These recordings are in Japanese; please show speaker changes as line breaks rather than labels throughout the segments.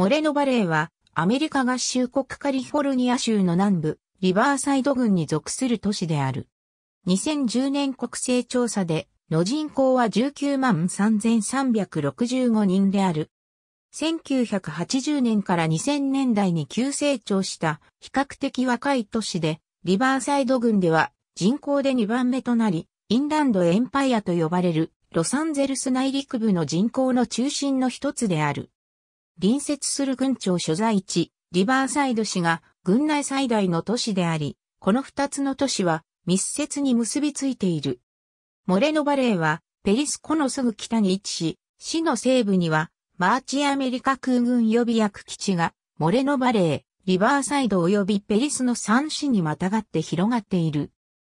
モレノバレーは、アメリカ合衆国カリフォルニア州の南部、リバーサイド郡に属する都市である。2010年国勢調査で、の人口は19万3365人である。1980年から2000年代に急成長した比較的若い都市で、リバーサイド郡では人口で2番目となり、インランドエンパイアと呼ばれるロサンゼルス内陸部の人口の中心の一つである。隣接する郡庁所在地、リバーサイド市が郡内最大の都市であり、この二つの都市は密接に結びついている。モレノバレーはペリスコのすぐ北に位置し、市の西部にはマーチアメリカ空軍予備役基地がモレノバレー、リバーサイド及びペリスの三市にまたがって広がっている。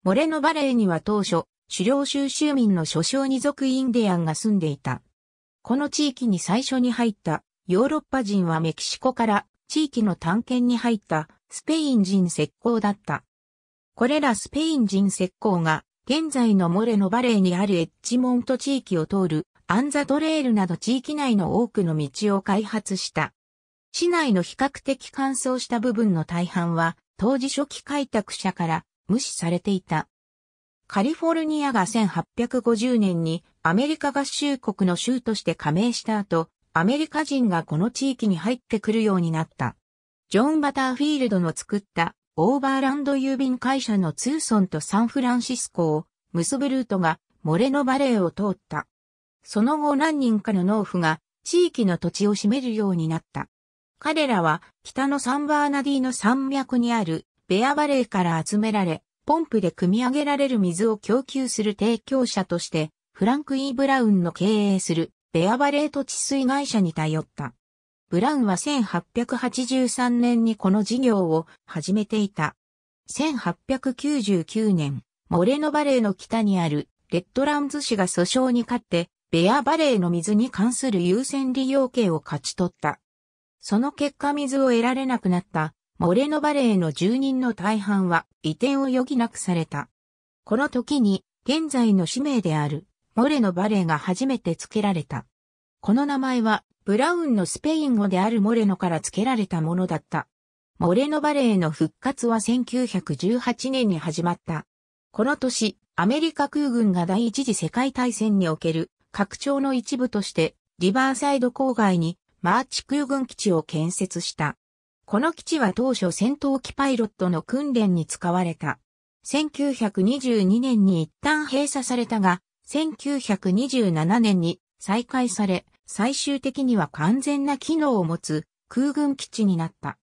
モレノバレーには当初、狩猟収集民の諸将二族インディアンが住んでいた。この地域に最初に入ったヨーロッパ人はメキシコから地域の探検に入ったスペイン人石膏だった。これらスペイン人石膏が現在のモレノバレーにあるエッジモント地域を通るアンザトレールなど地域内の多くの道を開発した。市内の比較的乾燥した部分の大半は当時初期開拓者から無視されていた。カリフォルニアが1850年にアメリカ合衆国の州として加盟した後、アメリカ人がこの地域に入ってくるようになった。ジョン・バターフィールドの作ったオーバーランド郵便会社のツーソンとサンフランシスコを結ぶルートがモレノバレーを通った。その後何人かの農夫が地域の土地を占めるようになった。彼らは北のサンバーナディの山脈にあるベアバレーから集められ、ポンプで汲み上げられる水を供給する提供者として、フランク・イーブラウンの経営するベアバレート治水会社に頼った。ブラウンは1883年にこの事業を始めていた。1899年、モレノバレーの北にあるレッドランズ市が訴訟に勝って、ベアバレーの水に関する優先利用権を勝ち取った。その結果水を得られなくなったモレノバレーの住人の大半は移転を余儀なくされた。この時に現在の使命であるモレノバレーが初めて付けられた。この名前は、ブラウンのスペイン語であるモレノから付けられたものだった。モレノバレーの復活は1918年に始まった。この年、アメリカ空軍が第一次世界大戦における拡張の一部として、リバーサイド郊外にマーチ空軍基地を建設した。この基地は当初戦闘機パイロットの訓練に使われた。1922年に一旦閉鎖されたが、1927年に再開され、最終的には完全な機能を持つ空軍基地になった。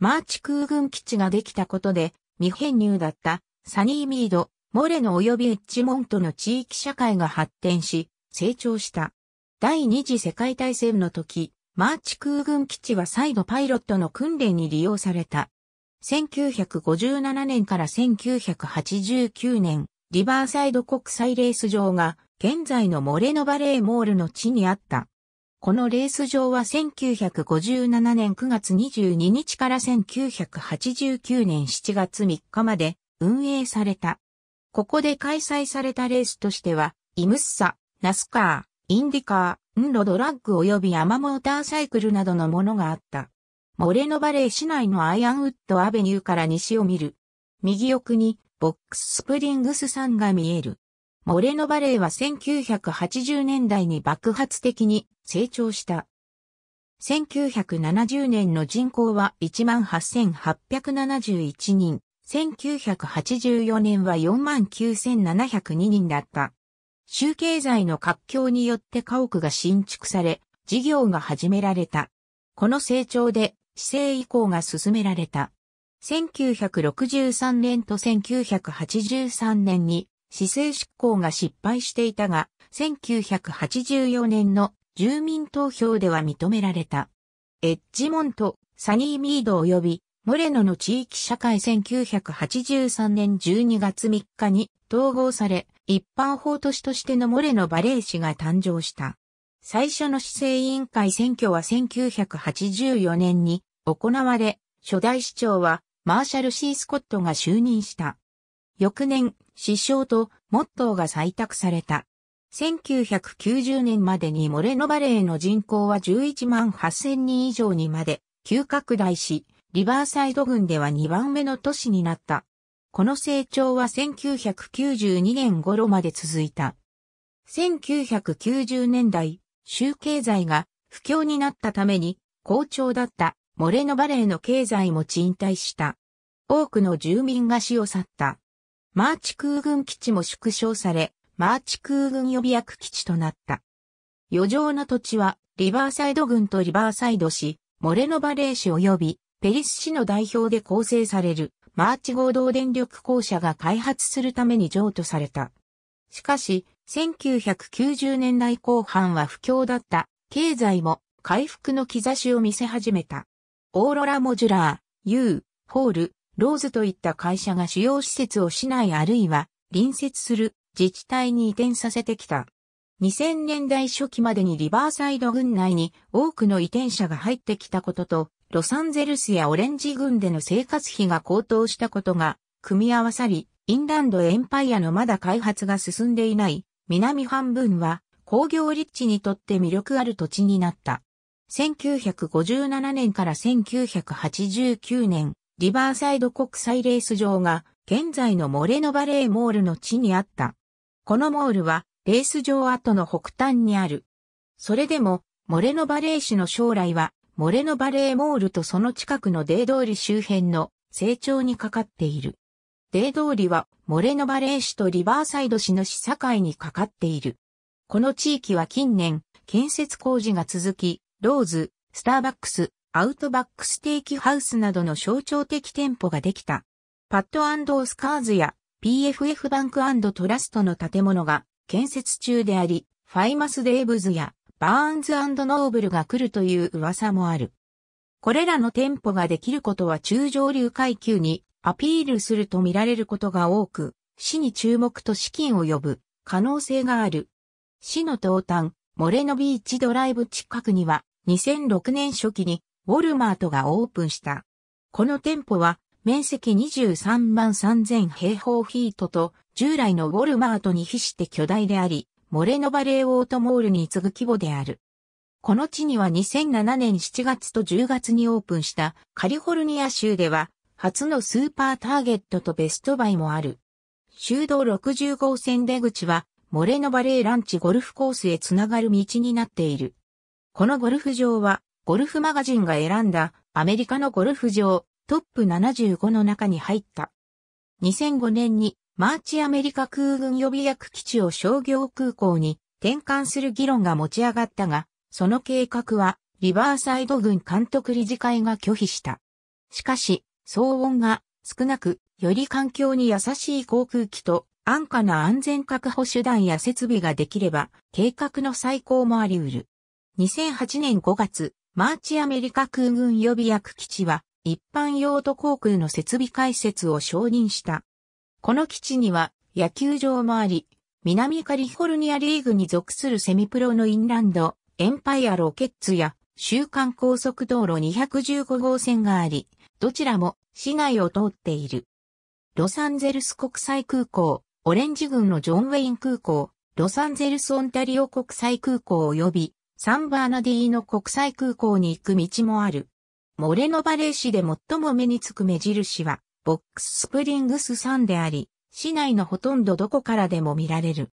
マーチ空軍基地ができたことで未編入だったサニーミード、モレノ及びエッジモントの地域社会が発展し成長した。第二次世界大戦の時、マーチ空軍基地は再度パイロットの訓練に利用された。1957年から1989年、リバーサイド国際レース場が現在のモレノバレーモールの地にあった。このレース場は1957年9月22日から1989年7月3日まで運営された。ここで開催されたレースとしては、イムッサ、ナスカー、インディカー、ンロドラッグ及びアマモーターサイクルなどのものがあった。モレノバレー市内のアイアンウッドアベニューから西を見る。右奥にボックススプリングス山が見える。モレノバレーは1980年代に爆発的に成長した。1970年の人口は18,871人、1984年は49,702人だった。州経済の活況によって家屋が新築され、事業が始められた。この成長で、市政移行が進められた。1963年と1983年に市政執行が失敗していたが、1984年の住民投票では認められた。エッジモント、サニーミード及びモレノの地域社会1983年12月3日に統合され、一般法都市としてのモレノバレー市が誕生した。最初の市政委員会選挙は1984年に行われ、初代市長はマーシャル・シー・スコットが就任した。翌年、師匠とモットーが採択された。1990年までにモレノバレーの人口は11万8000人以上にまで急拡大し、リバーサイド郡では2番目の都市になった。この成長は1992年頃まで続いた。1990年代、州経済が不況になったために、好調だったモレノバレーの経済も沈滞した。多くの住民が死を去った。マーチ空軍基地も縮小され、マーチ空軍予備役基地となった。余剰な土地は、リバーサイド軍とリバーサイド市、モレノバレー市及び、ペリス市の代表で構成される、マーチ合同電力公社が開発するために譲渡された。しかし、1990年代後半は不況だった経済も回復の兆しを見せ始めた。オーロラモジュラー、U、ホール、ローズといった会社が主要施設を市内あるいは隣接する自治体に移転させてきた。2000年代初期までにリバーサイド群内に多くの移転者が入ってきたことと、ロサンゼルスやオレンジ群での生活費が高騰したことが組み合わさり、インランドエンパイアのまだ開発が進んでいない南半分は工業立地にとって魅力ある土地になった。1957年から1989年、リバーサイド国際レース場が現在のモレノバレーモールの地にあった。このモールはレース場跡の北端にある。それでも、モレノバレー市の将来は、モレノバレーモールとその近くのデー通り周辺の成長にかかっている。デー通りは、モレノバレー市とリバーサイド市の市境にかかっている。この地域は近年、建設工事が続き、ローズ、スターバックス、アウトバックステーキハウスなどの象徴的店舗ができた。パッドスカーズや PFF バンクトラストの建物が建設中であり、ファイマス・デーブズやバーンズノーブルが来るという噂もある。これらの店舗ができることは中上流階級にアピールすると見られることが多く、市に注目と資金を呼ぶ可能性がある。市の東端、モレノビーチドライブ近くには2006年初期にウォルマートがオープンした。この店舗は面積23万3000平方フィートと従来のウォルマートに比して巨大であり、モレノバレーオートモールに次ぐ規模である。この地には2007年7月と10月にオープンしたカリフォルニア州では初のスーパーターゲットとベストバイもある。州道60号線出口はモレノバレーランチゴルフコースへつながる道になっている。このゴルフ場はゴルフマガジンが選んだアメリカのゴルフ場トップ75の中に入った。2005年にマーチアメリカ空軍予備役基地を商業空港に転換する議論が持ち上がったが、その計画はリバーサイド軍監督理事会が拒否した。しかし、騒音が少なく、より環境に優しい航空機と安価な安全確保手段や設備ができれば、計画の再考もあり得る。2008年5月、マーチアメリカ空軍予備役基地は一般用途航空の設備開設を承認した。この基地には野球場もあり、南カリフォルニアリーグに属するセミプロのインランド、エンパイアロケッツや週間高速道路215号線があり、どちらも市内を通っている。ロサンゼルス国際空港、オレンジ軍のジョン・ウェイン空港、ロサンゼルス・オンタリオ国際空港及びサンバーナディーの国際空港に行く道もある。モレノバレー市で最も目につく目印は、ボックススプリングス山であり、市内のほとんどどこからでも見られる。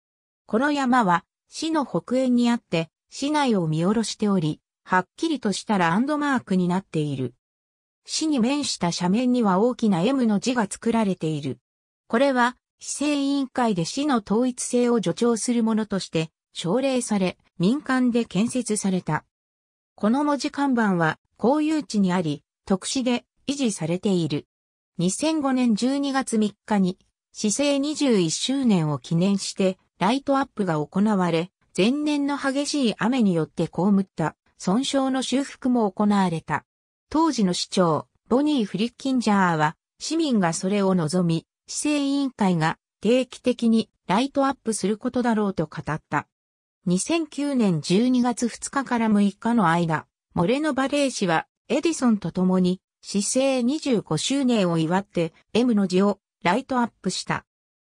この山は、市の北縁にあって、市内を見下ろしており、はっきりとしたランドマークになっている。市に面した斜面には大きな M の字が作られている。これは、市政委員会で市の統一性を助長するものとして、奨励され、民間で建設された。この文字看板は公有地にあり、特殊で維持されている。2005年12月3日に、市政21周年を記念してライトアップが行われ、前年の激しい雨によって被った損傷の修復も行われた。当時の市長、ボニー・フリッキンジャーは、市民がそれを望み、市政委員会が定期的にライトアップすることだろうと語った。2009年12月2日から6日の間、モレノバレー氏はエディソンと共に、市政25周年を祝って M の字をライトアップした。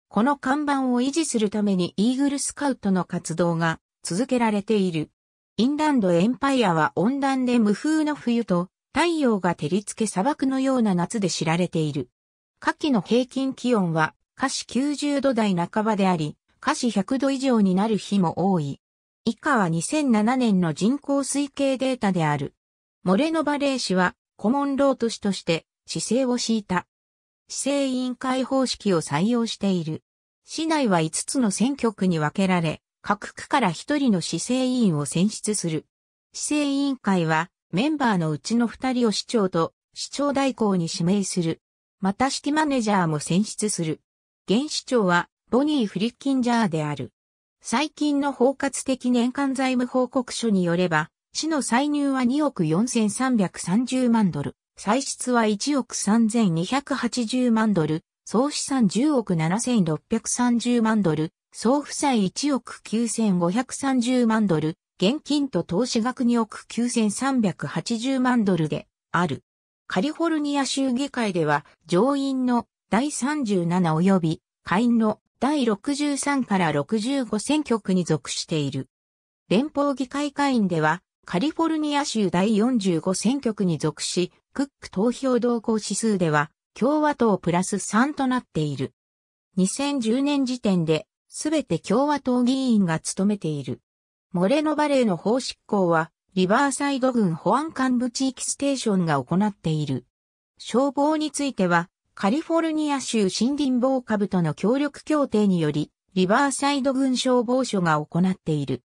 この看板を維持するためにイーグルスカウトの活動が続けられている。インランドエンパイアは温暖で無風の冬と太陽が照りつけ砂漠のような夏で知られている。夏季の平均気温は下氏90度台半ばであり、下肢100度以上になる日も多い。以下は2007年の人口推計データである。モレノバレー氏は、コモンロート氏として、市政を敷いた。市政委員会方式を採用している。市内は5つの選挙区に分けられ、各区から1人の市政委員を選出する。市政委員会は、メンバーのうちの2人を市長と市長代行に指名する。またシティマネジャーも選出する。現市長はボニー・フリッキンジャーである。最近の包括的年間財務報告書によれば、市の歳入は2億4330万ドル、歳出は1億3280万ドル、総資産10億7630万ドル、総負債1億9530万ドル、現金と投資額2億9380万ドルである。カリフォルニア州議会では上院の第37及び下院の第63から65選挙区に属している。連邦議会会員では、カリフォルニア州第45選挙区に属し、クック投票動向指数では、共和党プラス3となっている。2010年時点で、すべて共和党議員が務めている。モレノバレーの法執行は、リバーサイド郡保安幹部地域ステーションが行っている。消防については、カリフォルニア州森林防下部との協力協定により、リバーサイド軍消防署が行っている。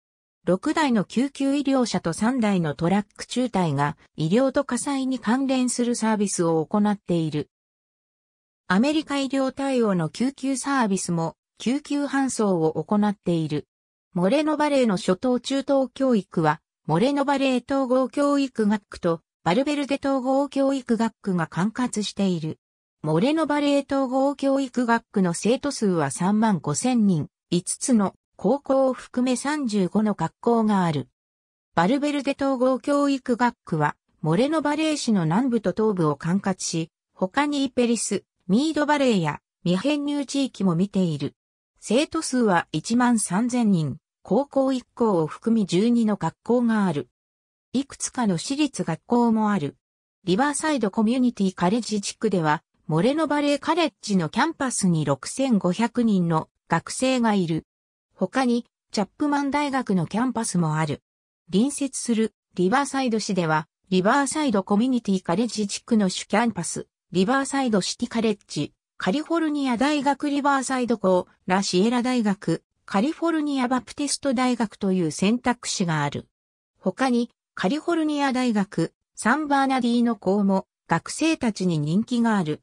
6台の救急医療車と3台のトラック中隊が医療と火災に関連するサービスを行っている。アメリカ医療対応の救急サービスも救急搬送を行っている。モレノバレーの初等中等教育は、モレノバレー統合教育学区とバルベルデ統合教育学区が管轄している。モレノバレー統合教育学区の生徒数は3万5千人、5つの高校を含め35の学校がある。バルベルデ統合教育学区は、モレノバレー市の南部と東部を管轄し、他にイペリス、ミードバレーや未編入地域も見ている。生徒数は1万3000人、高校1校を含み12の学校がある。いくつかの私立学校もある。リバーサイドコミュニティカレッジ地区では、モレノバレーカレッジのキャンパスに6500人の学生がいる。他に、チャップマン大学のキャンパスもある。隣接するリバーサイド市では、リバーサイドコミュニティカレッジ地区の主キャンパス、リバーサイドシティカレッジ、カリフォルニア大学リバーサイド校、ラシエラ大学、カリフォルニアバプテスト大学という選択肢がある。他に、カリフォルニア大学、サンバーナディーノ校も学生たちに人気がある。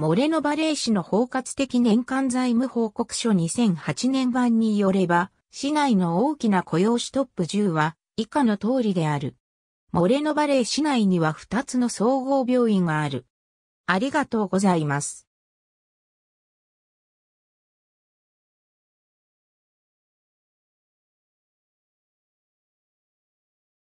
モレノバレー市の包括的年間財務報告書2008年版によれば、市内の大きな雇用主トップ10は以下の通りである。モレノバレー市内には2つの総合病院がある。ありがとうございます。